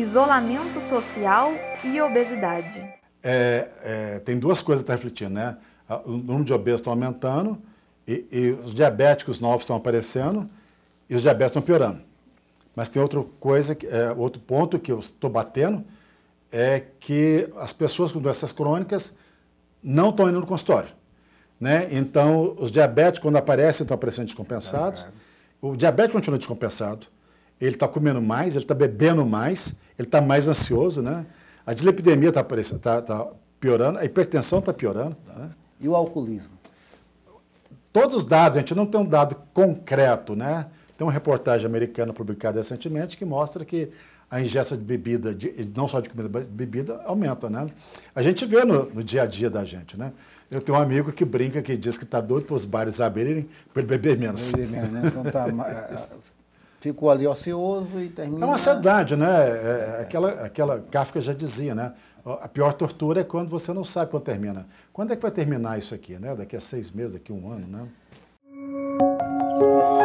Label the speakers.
Speaker 1: isolamento social e obesidade. É, é, tem duas coisas que tá refletindo, né? O número de obesos está aumentando e, e, os diabéticos novos estão aparecendo e os diabetes estão piorando. Mas tem outra coisa, que, é, outro ponto que eu estou batendo, é que as pessoas com doenças crônicas não estão indo no consultório. Né? Então, os diabéticos, quando aparecem, estão aparecendo descompensados. O diabetes continua descompensado, ele está comendo mais, ele está bebendo mais, ele está mais ansioso, né? A dislipidemia está tá, tá piorando, a hipertensão está piorando. Né? E o alcoolismo? Todos os dados, a gente não tem um dado concreto, né? Tem uma reportagem americana publicada recentemente que mostra que a ingesta de bebida, de, não só de comida, mas de bebida, aumenta, né? A gente vê no, no, dia a dia da gente, né? Eu tenho um amigo que brinca, que diz que está doido para os bares abrirem para ele beber menos. Beber menos, né? Então tá, ficou ali ocioso e termina... É uma saudade né? É, é. Aquela, aquela Kafka já dizia, né? A pior tortura é quando você não sabe quando termina. Quando é que vai terminar isso aqui, né? Daqui a seis meses, daqui a um ano, né?